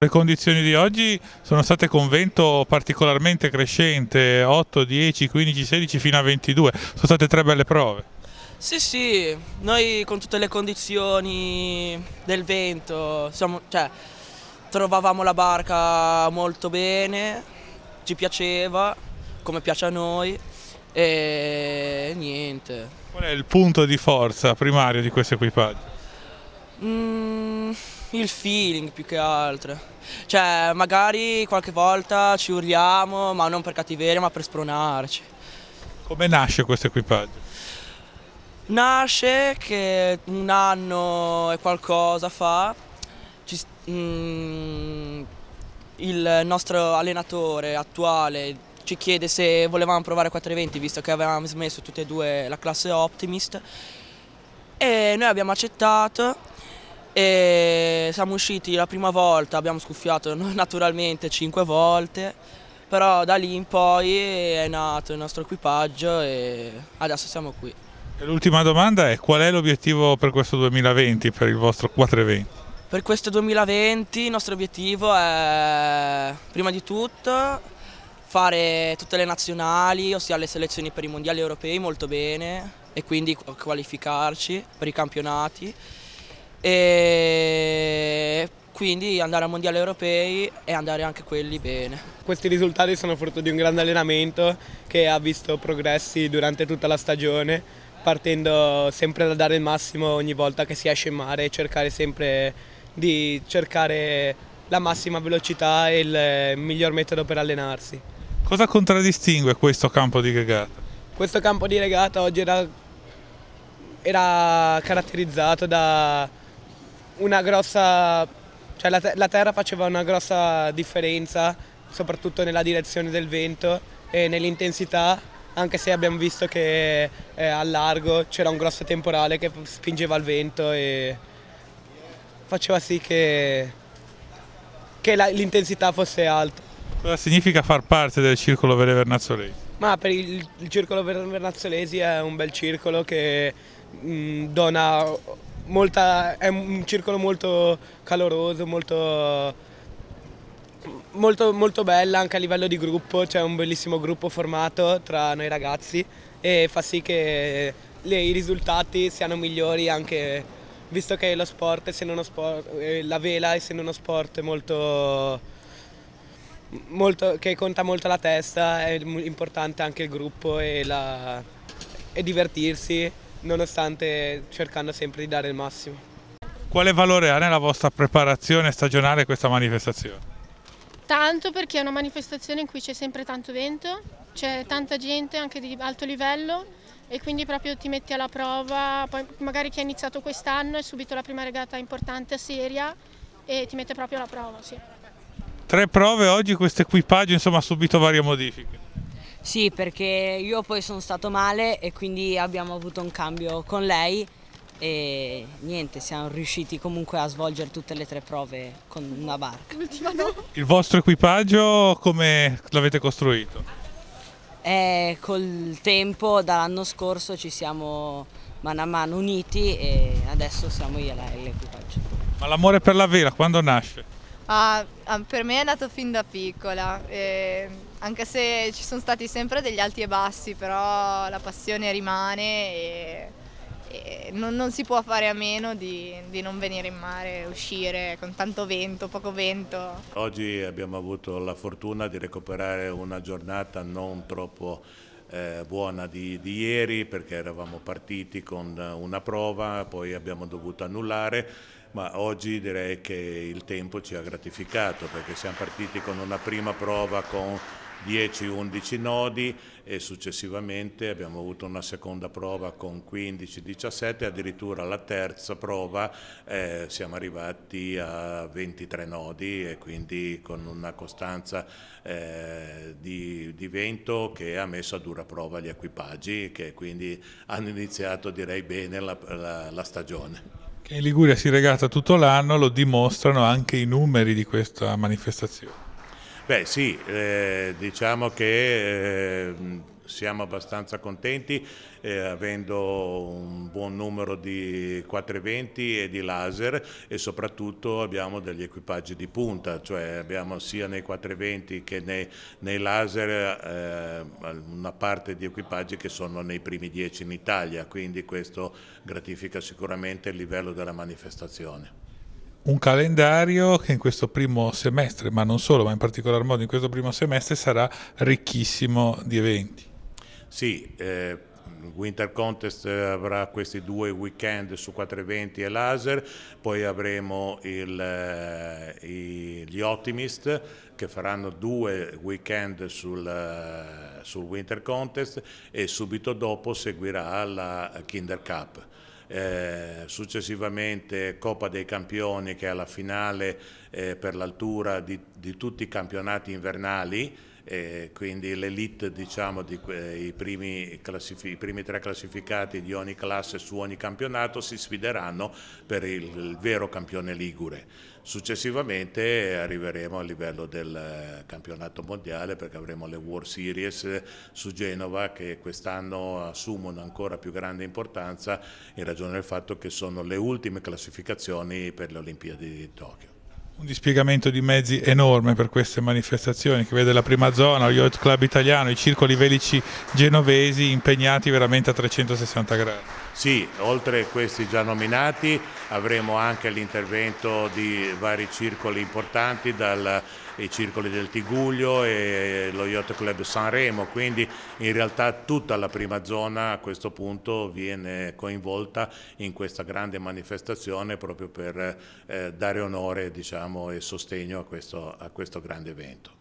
Le condizioni di oggi sono state con vento particolarmente crescente, 8, 10, 15, 16 fino a 22, sono state tre belle prove. Sì, sì, noi con tutte le condizioni del vento, siamo, cioè, trovavamo la barca molto bene, ci piaceva, come piace a noi, e niente. Qual è il punto di forza primario di questo equipaggio? Mm il feeling più che altro. Cioè, magari qualche volta ci urliamo, ma non per cattiveria, ma per spronarci. Come nasce questo equipaggio? Nasce che un anno e qualcosa fa ci, mm, il nostro allenatore attuale ci chiede se volevamo provare 420 visto che avevamo smesso tutte e due la classe Optimist e noi abbiamo accettato e siamo usciti la prima volta, abbiamo scuffiato naturalmente cinque volte, però da lì in poi è nato il nostro equipaggio e adesso siamo qui. L'ultima domanda è qual è l'obiettivo per questo 2020, per il vostro 420? Per questo 2020 il nostro obiettivo è prima di tutto fare tutte le nazionali, ossia le selezioni per i mondiali europei molto bene e quindi qualificarci per i campionati e quindi andare al mondiale europei e andare anche quelli bene. Questi risultati sono frutto di un grande allenamento che ha visto progressi durante tutta la stagione, partendo sempre da dare il massimo ogni volta che si esce in mare e cercare sempre di cercare la massima velocità e il miglior metodo per allenarsi. Cosa contraddistingue questo campo di regata? Questo campo di regata oggi era, era caratterizzato da una grossa, cioè la, la terra faceva una grossa differenza, soprattutto nella direzione del vento e nell'intensità, anche se abbiamo visto che eh, a largo c'era un grosso temporale che spingeva il vento e faceva sì che, che l'intensità fosse alta. Cosa significa far parte del Circolo Vele Vernazzolesi? Ma per il, il Circolo Vernazzolesi è un bel circolo che mh, mm, dona molta, è un circolo molto caloroso, molto, molto, molto bello anche a livello di gruppo, c'è un bellissimo gruppo formato tra noi ragazzi e fa sì che le, i risultati siano migliori anche visto che lo sport, essendo uno sport eh, la vela essendo uno sport molto, molto, che conta molto la testa, è importante anche il gruppo e, la, e divertirsi nonostante cercando sempre di dare il massimo. Quale valore ha nella vostra preparazione stagionale questa manifestazione? Tanto perché è una manifestazione in cui c'è sempre tanto vento, c'è tanta gente anche di alto livello e quindi proprio ti metti alla prova, poi magari chi ha iniziato quest'anno è subito la prima regata importante, seria e ti mette proprio alla prova. Sì. Tre prove oggi, questo equipaggio insomma ha subito varie modifiche. Sì, perché io poi sono stato male e quindi abbiamo avuto un cambio con lei e niente, siamo riusciti comunque a svolgere tutte le tre prove con una barca. Il vostro equipaggio come l'avete costruito? Eh, col tempo, dall'anno scorso ci siamo mano a mano uniti e adesso siamo io e l'equipaggio. Ma l'amore per la vela quando nasce? Ah, ah per me è nato fin da piccola. E ehm, anche se ci sono stati sempre degli alti e bassi, però la passione rimane e, e non, non, si può fare a meno di, di, non venire in mare, uscire con tanto vento, poco vento. Oggi abbiamo avuto la fortuna di recuperare una giornata non troppo eh, buona di, di ieri perché eravamo partiti con una prova, poi abbiamo dovuto annullare ma oggi direi che il tempo ci ha gratificato perché siamo partiti con una prima prova con 10-11 nodi e successivamente abbiamo avuto una seconda prova con 15-17, addirittura la terza prova eh, siamo arrivati a 23 nodi e quindi con una costanza eh, di, di, vento che ha messo a dura prova gli equipaggi che quindi hanno iniziato direi bene la, la, la stagione in Liguria si regata tutto l'anno, lo dimostrano anche i numeri di questa manifestazione. Beh sì, eh, diciamo che eh, siamo abbastanza contenti eh, avendo un buon numero di 420 e di laser e soprattutto abbiamo degli equipaggi di punta, cioè abbiamo sia nei 420 che nei, nei laser eh, una parte di equipaggi che sono nei primi 10 in Italia, quindi questo gratifica sicuramente il livello della manifestazione un calendario che in questo primo semestre, ma non solo, ma in particolar modo in questo primo semestre sarà ricchissimo di eventi. Sì, eh, Winter Contest avrà questi due weekend su quattro eventi e laser, poi avremo il, eh, gli Optimist che faranno due weekend sul, eh, sul Winter Contest e subito dopo seguirà la Kinder Cup eh, successivamente Coppa dei Campioni che è la finale eh, per l'altura di, di tutti i campionati invernali eh, quindi l'elite diciamo, dei i primi, i primi, tre classificati di ogni classe su ogni campionato si sfideranno per il, il vero campione ligure. Successivamente arriveremo a livello del campionato mondiale perché avremo le World Series su Genova che quest'anno assumono ancora più grande importanza in ragione del fatto che sono le ultime classificazioni per le Olimpiadi di Tokyo un dispiegamento di mezzi enorme per queste manifestazioni che vede la prima zona, lo Yacht Club italiano, i circoli velici genovesi impegnati veramente a 360 gradi. Sì, oltre a questi già nominati avremo anche l'intervento di vari circoli importanti dal i circoli del Tiguglio e lo Yacht Club Sanremo, quindi in realtà tutta la prima zona a questo punto viene coinvolta in questa grande manifestazione proprio per eh, dare onore diciamo, e sostegno a questo, a questo grande evento.